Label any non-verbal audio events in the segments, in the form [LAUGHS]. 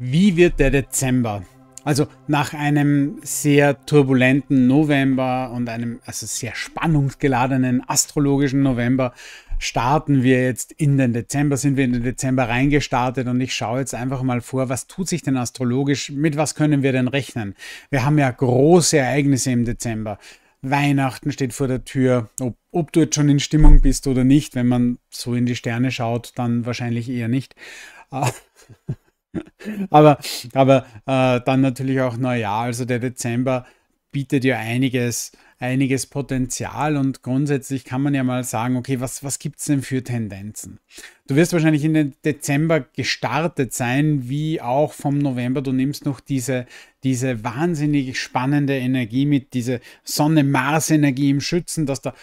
Wie wird der Dezember? Also nach einem sehr turbulenten November und einem also sehr spannungsgeladenen astrologischen November starten wir jetzt in den Dezember, sind wir in den Dezember reingestartet und ich schaue jetzt einfach mal vor, was tut sich denn astrologisch, mit was können wir denn rechnen? Wir haben ja große Ereignisse im Dezember. Weihnachten steht vor der Tür. Ob, ob du jetzt schon in Stimmung bist oder nicht, wenn man so in die Sterne schaut, dann wahrscheinlich eher nicht. Ah aber aber äh, dann natürlich auch Neujahr, also der Dezember bietet ja einiges, einiges Potenzial und grundsätzlich kann man ja mal sagen, okay, was, was gibt es denn für Tendenzen? Du wirst wahrscheinlich in den Dezember gestartet sein, wie auch vom November. Du nimmst noch diese, diese wahnsinnig spannende Energie mit, diese Sonne-Mars-Energie im Schützen, dass da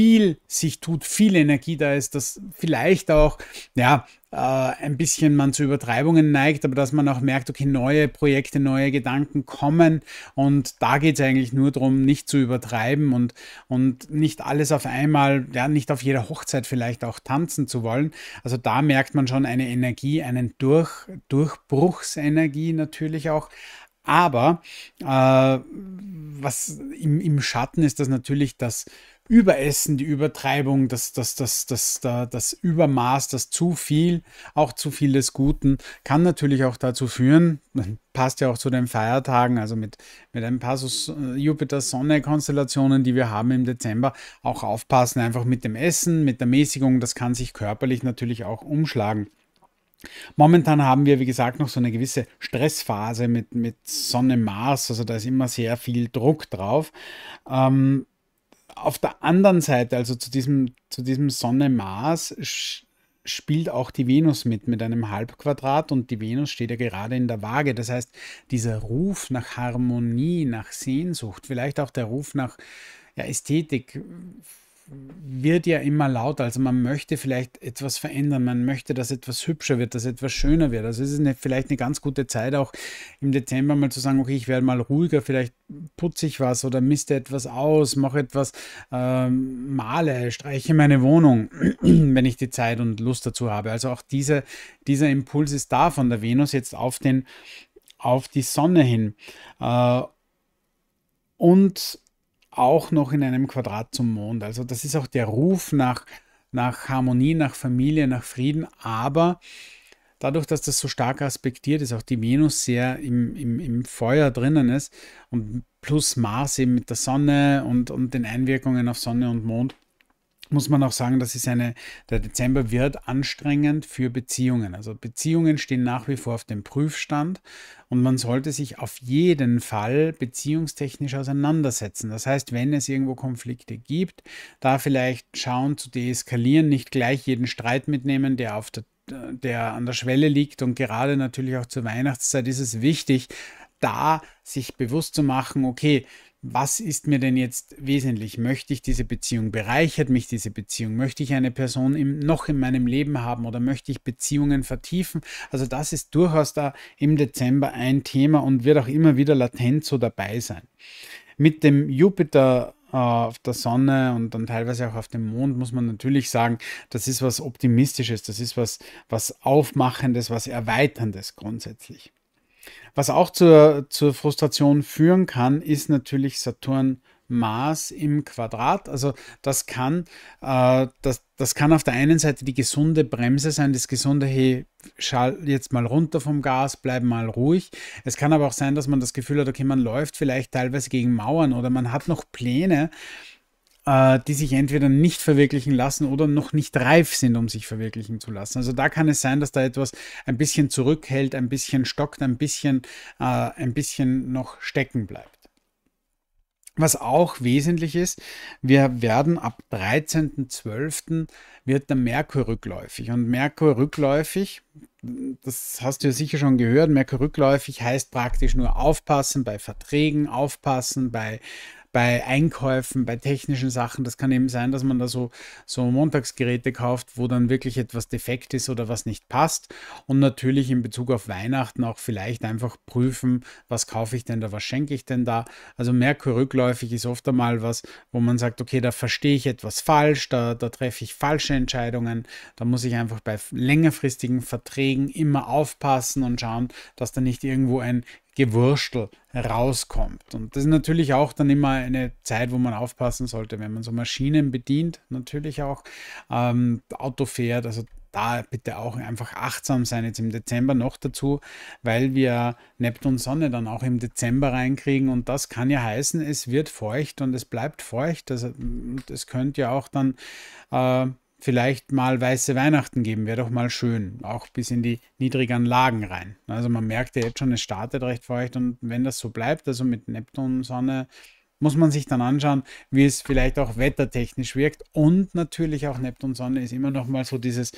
viel sich tut, viel Energie da ist, dass vielleicht auch, ja, äh, ein bisschen man zu Übertreibungen neigt, aber dass man auch merkt, okay, neue Projekte, neue Gedanken kommen und da geht es eigentlich nur darum, nicht zu übertreiben und, und nicht alles auf einmal, ja, nicht auf jeder Hochzeit vielleicht auch tanzen zu wollen. Also da merkt man schon eine Energie, einen Durch, Durchbruchsenergie natürlich auch, aber äh, was im, im, Schatten ist das natürlich das Überessen, die Übertreibung, das, das, das, das, das, das Übermaß, das zu viel, auch zu viel des Guten, kann natürlich auch dazu führen, [LAUGHS] passt ja auch zu den Feiertagen, also mit, mit ein paar so äh, Jupiter-Sonne-Konstellationen, die wir haben im Dezember, auch aufpassen, einfach mit dem Essen, mit der Mäßigung, das kann sich körperlich natürlich auch umschlagen. Momentan haben wir, wie gesagt, noch so eine gewisse Stressphase mit, mit Sonne, Mars, also da ist immer sehr viel Druck drauf. Ähm, auf der anderen Seite, also zu diesem, zu diesem Sonne-Mars, spielt auch die Venus mit, mit einem Halbquadrat und die Venus steht ja gerade in der Waage. Das heißt, dieser Ruf nach Harmonie, nach Sehnsucht, vielleicht auch der Ruf nach ja, Ästhetik, wird ja immer lauter. Also man möchte vielleicht etwas verändern, man möchte, dass etwas hübscher wird, dass etwas schöner wird. Also es ist eine, vielleicht eine ganz gute Zeit, auch im Dezember mal zu sagen, okay, ich werde mal ruhiger, vielleicht putze ich was oder miste etwas aus, mache etwas, ähm, male, streiche meine Wohnung, [CLEARS THROAT] wenn ich die Zeit und Lust dazu habe. Also auch diese, dieser Impuls ist da von der Venus jetzt auf, den, auf die Sonne hin. Äh, und auch noch in einem Quadrat zum Mond. Also das ist auch der Ruf nach, nach Harmonie, nach Familie, nach Frieden. Aber dadurch, dass das so stark aspektiert ist, auch die Venus sehr im, im, im Feuer drinnen ist und plus Mars eben mit der Sonne und, und den Einwirkungen auf Sonne und Mond, muss man auch sagen, das ist eine, der Dezember wird anstrengend für Beziehungen. Also Beziehungen stehen nach wie vor auf dem Prüfstand und man sollte sich auf jeden Fall beziehungstechnisch auseinandersetzen. Das heißt, wenn es irgendwo Konflikte gibt, da vielleicht schauen zu deeskalieren, nicht gleich jeden Streit mitnehmen, der auf der der an der Schwelle liegt und gerade natürlich auch zur Weihnachtszeit ist es wichtig, da sich bewusst zu machen, okay, was ist mir denn jetzt wesentlich? Möchte ich diese Beziehung? Bereichert mich diese Beziehung? Möchte ich eine Person im, noch in meinem Leben haben oder möchte ich Beziehungen vertiefen? Also das ist durchaus da im Dezember ein Thema und wird auch immer wieder latent so dabei sein. Mit dem Jupiter äh, auf der Sonne und dann teilweise auch auf dem Mond muss man natürlich sagen, das ist was Optimistisches, das ist was, was Aufmachendes, was Erweiterndes grundsätzlich. Was auch zur, zur Frustration führen kann, ist natürlich Saturn Maß im Quadrat. Also das kann, äh, das, das kann auf der einen Seite die gesunde Bremse sein, das gesunde, hey, schall jetzt mal runter vom Gas, bleib mal ruhig. Es kann aber auch sein, dass man das Gefühl hat, okay, man läuft vielleicht teilweise gegen Mauern oder man hat noch Pläne, äh, die sich entweder nicht verwirklichen lassen oder noch nicht reif sind, um sich verwirklichen zu lassen. Also da kann es sein, dass da etwas ein bisschen zurückhält, ein bisschen stockt, ein bisschen, äh, ein bisschen noch stecken bleibt. Was auch wesentlich ist, wir werden ab 13.12. wird der Merkur rückläufig. Und Merkur rückläufig, das hast du ja sicher schon gehört, Merkur rückläufig heißt praktisch nur aufpassen bei Verträgen, aufpassen bei bei Einkäufen, bei technischen Sachen. Das kann eben sein, dass man da so, so Montagsgeräte kauft, wo dann wirklich etwas defekt ist oder was nicht passt. Und natürlich in Bezug auf Weihnachten auch vielleicht einfach prüfen, was kaufe ich denn da, was schenke ich denn da. Also Merkur rückläufig ist oft einmal was, wo man sagt, okay, da verstehe ich etwas falsch, da, da treffe ich falsche Entscheidungen. Da muss ich einfach bei längerfristigen Verträgen immer aufpassen und schauen, dass da nicht irgendwo ein Gewurstel rauskommt. Und das ist natürlich auch dann immer eine Zeit, wo man aufpassen sollte, wenn man so Maschinen bedient, natürlich auch ähm, Auto fährt. Also da bitte auch einfach achtsam sein, jetzt im Dezember noch dazu, weil wir Neptun Sonne dann auch im Dezember reinkriegen und das kann ja heißen, es wird feucht und es bleibt feucht. Das, also, das könnte ja auch dann äh, vielleicht mal weiße Weihnachten geben, wäre doch mal schön, auch bis in die niedrigeren Lagen rein. Also man merkt ja jetzt schon, es startet recht feucht und wenn das so bleibt, also mit Neptun, Sonne, muss man sich dann anschauen, wie es vielleicht auch wettertechnisch wirkt und natürlich auch Neptun, Sonne ist immer noch mal so dieses,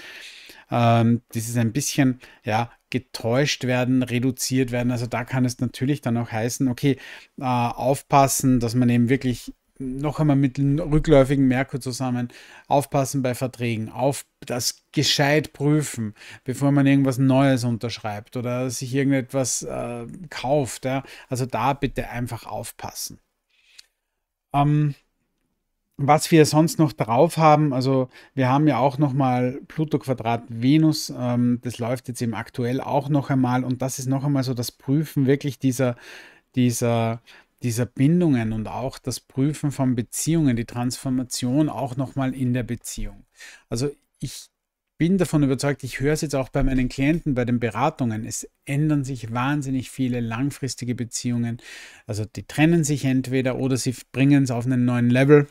ähm, dieses ein bisschen, ja, getäuscht werden, reduziert werden. Also da kann es natürlich dann auch heißen, okay, äh, aufpassen, dass man eben wirklich noch einmal mit dem rückläufigen Merkur zusammen aufpassen bei Verträgen, auf das gescheit prüfen, bevor man irgendwas Neues unterschreibt oder sich irgendetwas äh, kauft. Ja? Also da bitte einfach aufpassen. Ähm, was wir sonst noch drauf haben, also wir haben ja auch nochmal Pluto Quadrat Venus, ähm, das läuft jetzt eben aktuell auch noch einmal und das ist noch einmal so das Prüfen wirklich dieser, dieser dieser Bindungen und auch das Prüfen von Beziehungen, die Transformation auch nochmal in der Beziehung. Also ich bin davon überzeugt, ich höre es jetzt auch bei meinen Klienten, bei den Beratungen, es ändern sich wahnsinnig viele langfristige Beziehungen. Also die trennen sich entweder oder sie bringen es auf einen neuen Level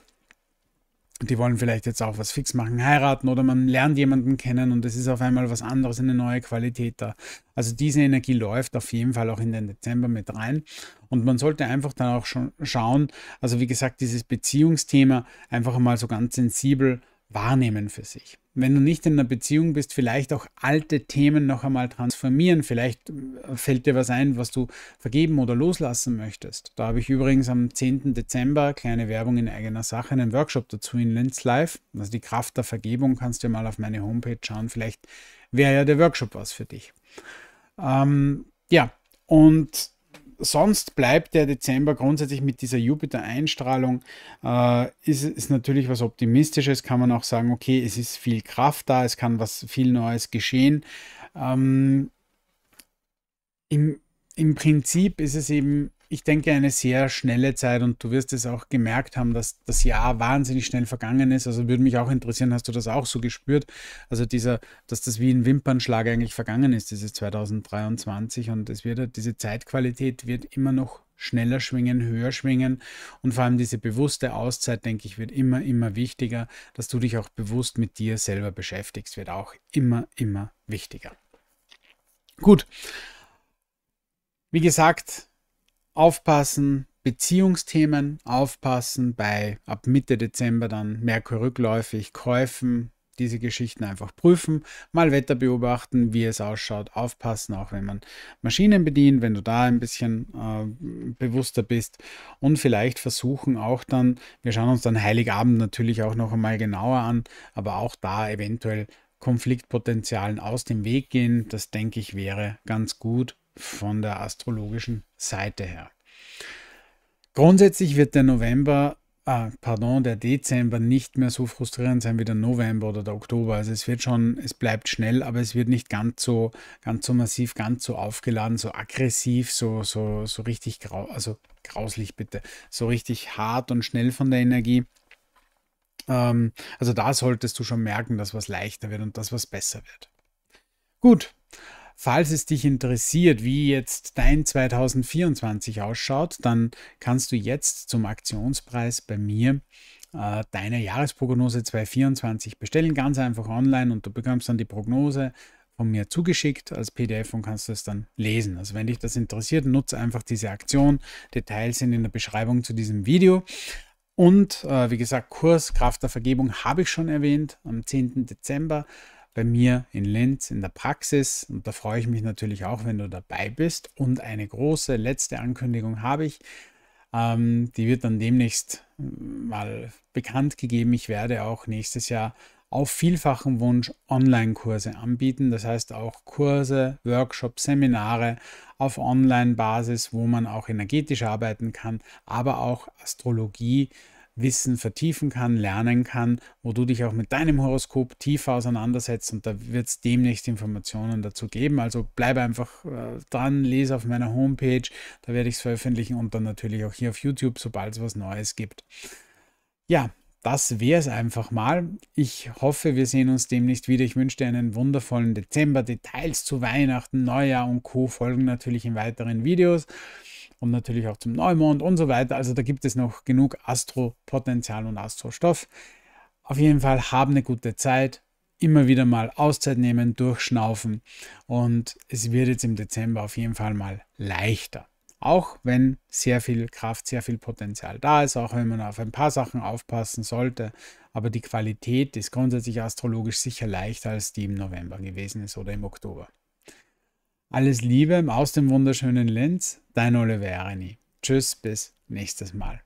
die wollen vielleicht jetzt auch was fix machen, heiraten oder man lernt jemanden kennen und es ist auf einmal was anderes, eine neue Qualität da. Also diese Energie läuft auf jeden Fall auch in den Dezember mit rein und man sollte einfach dann auch schon schauen, also wie gesagt, dieses Beziehungsthema einfach mal so ganz sensibel wahrnehmen für sich wenn du nicht in einer Beziehung bist, vielleicht auch alte Themen noch einmal transformieren. Vielleicht äh, fällt dir was ein, was du vergeben oder loslassen möchtest. Da habe ich übrigens am 10. Dezember, kleine Werbung in eigener Sache, einen Workshop dazu in Linz Live. Also die Kraft der Vergebung kannst du mal auf meine Homepage schauen. Vielleicht wäre ja der Workshop was für dich. Ähm, ja, und sonst bleibt der Dezember grundsätzlich mit dieser Jupiter-Einstrahlung, äh, ist, ist natürlich was Optimistisches, kann man auch sagen, okay, es ist viel Kraft da, es kann was viel Neues geschehen. Ähm, im, Im Prinzip ist es eben ich denke, eine sehr schnelle Zeit und du wirst es auch gemerkt haben, dass das Jahr wahnsinnig schnell vergangen ist. Also würde mich auch interessieren, hast du das auch so gespürt? Also dieser, dass das wie ein Wimpernschlag eigentlich vergangen ist, dieses 2023 und es wird diese Zeitqualität wird immer noch schneller schwingen, höher schwingen und vor allem diese bewusste Auszeit, denke ich, wird immer, immer wichtiger, dass du dich auch bewusst mit dir selber beschäftigst, wird auch immer, immer wichtiger. Gut. Wie gesagt, aufpassen, Beziehungsthemen aufpassen bei ab Mitte Dezember dann Merkur rückläufig, Käufen, diese Geschichten einfach prüfen, mal Wetter beobachten, wie es ausschaut, aufpassen, auch wenn man Maschinen bedient, wenn du da ein bisschen äh, bewusster bist und vielleicht versuchen auch dann, wir schauen uns dann Heiligabend natürlich auch noch einmal genauer an, aber auch da eventuell Konfliktpotenzialen aus dem Weg gehen, das denke ich wäre ganz gut von der astrologischen Seite her. Grundsätzlich wird der November, äh, pardon, der Dezember nicht mehr so frustrierend sein wie der November oder der Oktober. Also es wird schon, es bleibt schnell, aber es wird nicht ganz so, ganz so massiv, ganz so aufgeladen, so aggressiv, so, so, so richtig grau, also grauslich bitte, so richtig hart und schnell von der Energie ähm, also da solltest du schon merken, dass was leichter wird und dass was besser wird. Gut, Falls es dich interessiert, wie jetzt dein 2024 ausschaut, dann kannst du jetzt zum Aktionspreis bei mir äh, deine Jahresprognose 2024 bestellen, ganz einfach online und du bekommst dann die Prognose von mir zugeschickt als PDF und kannst das dann lesen. Also wenn dich das interessiert, nutze einfach diese Aktion. Details sind in der Beschreibung zu diesem Video. Und äh, wie gesagt, Kurs Kraft der Vergebung habe ich schon erwähnt am 10. Dezember bei mir in Linz in der Praxis. Und da freue ich mich natürlich auch, wenn du dabei bist. Und eine große letzte Ankündigung habe ich. Ähm, die wird dann demnächst hm, mal bekannt gegeben. Ich werde auch nächstes Jahr auf vielfachen Wunsch Online-Kurse anbieten. Das heißt auch Kurse, Workshops, Seminare auf Online-Basis, wo man auch energetisch arbeiten kann, aber auch Astrologie Wissen vertiefen kann, lernen kann, wo du dich auch mit deinem Horoskop tiefer auseinandersetzt und da wird es demnächst Informationen dazu geben. Also bleib einfach äh, dran, lese auf meiner Homepage, da werde ich es veröffentlichen und dann natürlich auch hier auf YouTube, sobald es was Neues gibt. Ja, das wäre es einfach mal. Ich hoffe, wir sehen uns demnächst wieder. Ich wünsche dir einen wundervollen Dezember. Details zu Weihnachten, Neujahr und Co. folgen natürlich in weiteren Videos und natürlich auch zum Neumond und so weiter. Also da gibt es noch genug Astropotenzial und Astrostoff. Auf jeden Fall haben eine gute Zeit, immer wieder mal Auszeit nehmen, durchschnaufen und es wird jetzt im Dezember auf jeden Fall mal leichter. Auch wenn sehr viel Kraft, sehr viel Potenzial da ist, auch wenn man auf ein paar Sachen aufpassen sollte. Aber die Qualität ist grundsätzlich astrologisch sicher leichter als die im November gewesen ist oder im Oktober. Alles Liebe aus dem wunderschönen Linz, dein Oliverini. Tschüss, bis nächstes Mal.